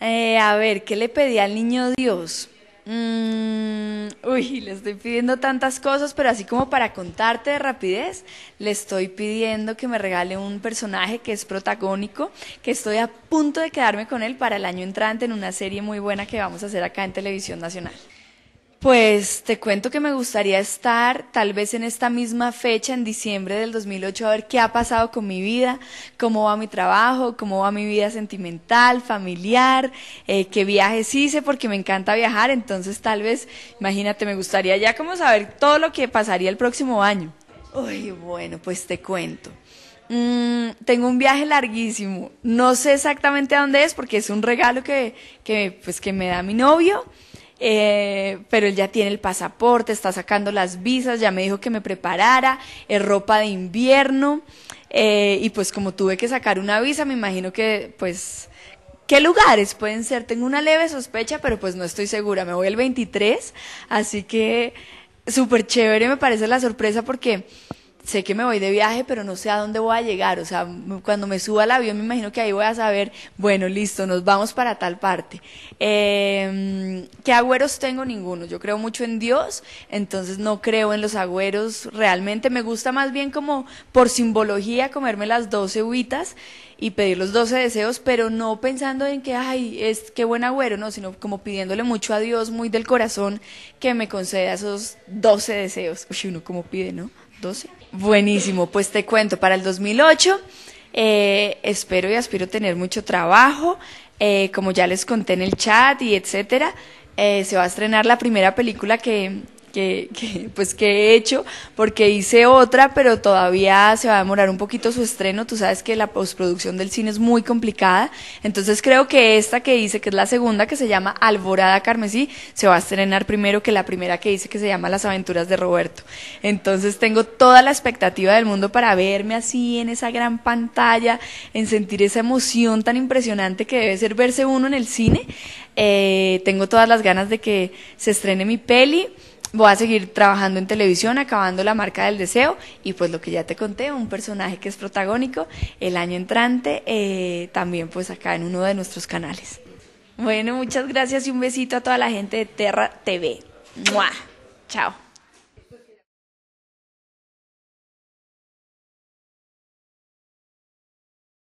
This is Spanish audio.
Eh, a ver, ¿qué le pedí al niño Dios? Mm, uy, le estoy pidiendo tantas cosas, pero así como para contarte de rapidez, le estoy pidiendo que me regale un personaje que es protagónico, que estoy a punto de quedarme con él para el año entrante en una serie muy buena que vamos a hacer acá en Televisión Nacional. Pues te cuento que me gustaría estar tal vez en esta misma fecha, en diciembre del 2008, a ver qué ha pasado con mi vida, cómo va mi trabajo, cómo va mi vida sentimental, familiar, eh, qué viajes hice, porque me encanta viajar, entonces tal vez, imagínate, me gustaría ya como saber todo lo que pasaría el próximo año. Uy, bueno, pues te cuento. Mm, tengo un viaje larguísimo, no sé exactamente a dónde es, porque es un regalo que, que, pues, que me da mi novio eh, pero él ya tiene el pasaporte, está sacando las visas, ya me dijo que me preparara, es ropa de invierno, eh, y pues como tuve que sacar una visa, me imagino que pues... ¿Qué lugares pueden ser? Tengo una leve sospecha, pero pues no estoy segura. Me voy el 23, así que súper chévere me parece la sorpresa porque sé que me voy de viaje, pero no sé a dónde voy a llegar. O sea, cuando me suba al avión, me imagino que ahí voy a saber, bueno, listo, nos vamos para tal parte. Eh, ¿Qué agüeros tengo? Ninguno. Yo creo mucho en Dios, entonces no creo en los agüeros. Realmente me gusta más bien como por simbología comerme las doce uvitas y pedir los doce deseos, pero no pensando en que, ay, es qué buen agüero, no, sino como pidiéndole mucho a Dios, muy del corazón, que me conceda esos doce deseos. Uy, uno como pide, ¿no? 12. Buenísimo, pues te cuento, para el 2008 eh, espero y aspiro tener mucho trabajo, eh, como ya les conté en el chat y etcétera, eh, se va a estrenar la primera película que, que, pues, que he hecho, porque hice otra, pero todavía se va a demorar un poquito su estreno. Tú sabes que la postproducción del cine es muy complicada. Entonces creo que esta que hice, que es la segunda, que se llama Alborada Carmesí, se va a estrenar primero que la primera que hice, que se llama Las aventuras de Roberto. Entonces tengo toda la expectativa del mundo para verme así en esa gran pantalla, en sentir esa emoción tan impresionante que debe ser verse uno en el cine. Eh, tengo todas las ganas de que se estrene mi peli voy a seguir trabajando en televisión, acabando la marca del deseo y pues lo que ya te conté, un personaje que es protagónico el año entrante, eh, también pues acá en uno de nuestros canales. Bueno, muchas gracias y un besito a toda la gente de Terra TV. Chao.